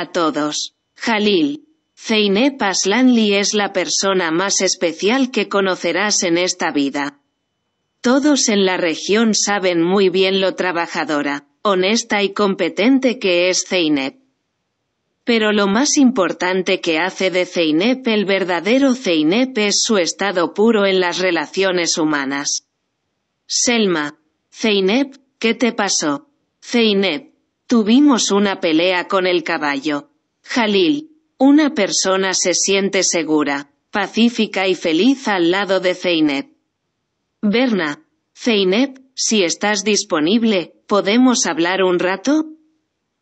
a todos. Jalil. Zeynep Aslanli es la persona más especial que conocerás en esta vida. Todos en la región saben muy bien lo trabajadora, honesta y competente que es Zeynep. Pero lo más importante que hace de Zeynep el verdadero Zeynep es su estado puro en las relaciones humanas. Selma. Zeynep, ¿qué te pasó? Zeynep, Tuvimos una pelea con el caballo. Jalil. Una persona se siente segura, pacífica y feliz al lado de Zeynep. Berna. Zeynep, si estás disponible, ¿podemos hablar un rato?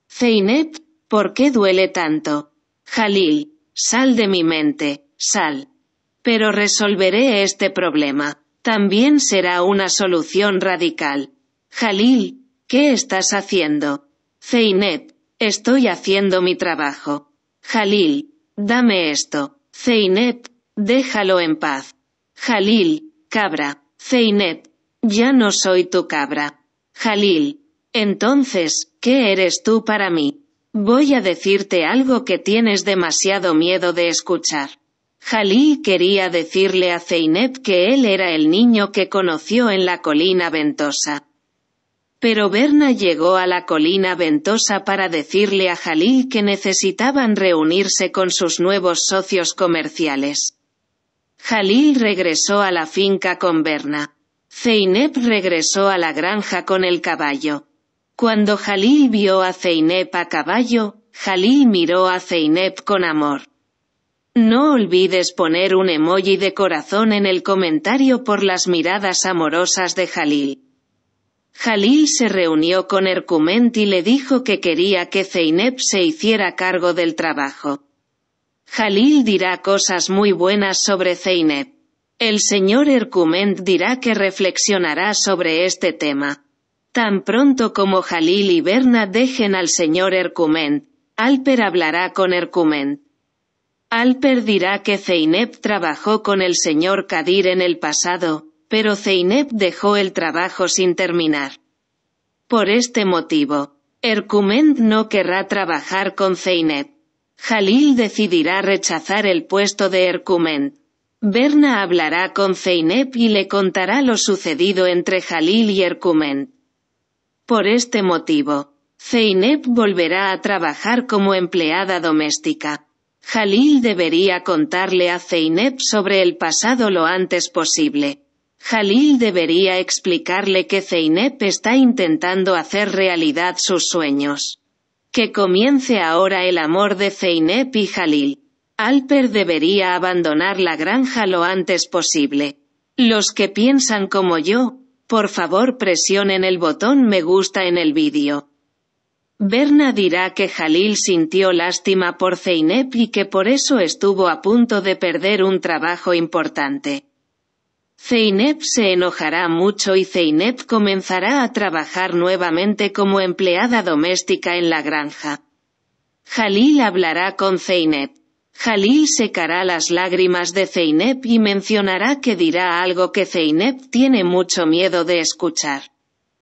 Zeynep, ¿por qué duele tanto? Jalil. Sal de mi mente, sal. Pero resolveré este problema. También será una solución radical. Jalil, ¿qué estás haciendo? Zeynep, estoy haciendo mi trabajo. Jalil, dame esto. Zeynep, déjalo en paz. Jalil, cabra. Zeynep, ya no soy tu cabra. Jalil, entonces, ¿qué eres tú para mí? Voy a decirte algo que tienes demasiado miedo de escuchar. Jalil quería decirle a Zeynep que él era el niño que conoció en la colina ventosa. Pero Berna llegó a la colina ventosa para decirle a Jalil que necesitaban reunirse con sus nuevos socios comerciales. Jalil regresó a la finca con Berna. Zeynep regresó a la granja con el caballo. Cuando Jalil vio a Zeynep a caballo, Jalil miró a Zeynep con amor. No olvides poner un emoji de corazón en el comentario por las miradas amorosas de Jalil. Jalil se reunió con Hercument y le dijo que quería que Zeynep se hiciera cargo del trabajo. Jalil dirá cosas muy buenas sobre Zeynep. El señor Hercument dirá que reflexionará sobre este tema. Tan pronto como Jalil y Berna dejen al señor Hercument, Alper hablará con Hercument. Alper dirá que Zeynep trabajó con el señor Kadir en el pasado, pero Zeynep dejó el trabajo sin terminar. Por este motivo, Ercumend no querrá trabajar con Zeynep. Jalil decidirá rechazar el puesto de Ercumend. Berna hablará con Zeynep y le contará lo sucedido entre Jalil y Ercumend. Por este motivo, Zeynep volverá a trabajar como empleada doméstica. Jalil debería contarle a Zeynep sobre el pasado lo antes posible. Jalil debería explicarle que Zeynep está intentando hacer realidad sus sueños. Que comience ahora el amor de Zeynep y Jalil. Alper debería abandonar la granja lo antes posible. Los que piensan como yo, por favor presionen el botón me gusta en el vídeo. Berna dirá que Jalil sintió lástima por Zeynep y que por eso estuvo a punto de perder un trabajo importante. Zeynep se enojará mucho y Zeynep comenzará a trabajar nuevamente como empleada doméstica en la granja. Jalil hablará con Zeynep. Jalil secará las lágrimas de Zeynep y mencionará que dirá algo que Zeynep tiene mucho miedo de escuchar.